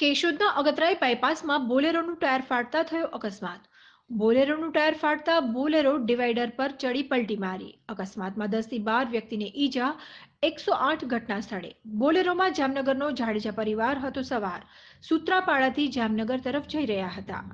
કેશોદના અગતરાય બાયપાસમાં બોલેરોનું tyre ફાટતા થયો અકસ્માત બોલેરોનું ટાયર ફાટતા બોલેરો ડિવાઇડર પર ચડી પલટી મારી અકસ્માતમાં દસથી બાર વ્યક્તિને ઈજા એકસો આઠ ઘટના સ્થળે બોલેરોમાં જામનગરનો જાડેજા પરિવાર હતો સવાર સુત્રાપાડાથી જામનગર તરફ જઈ રહ્યા હતા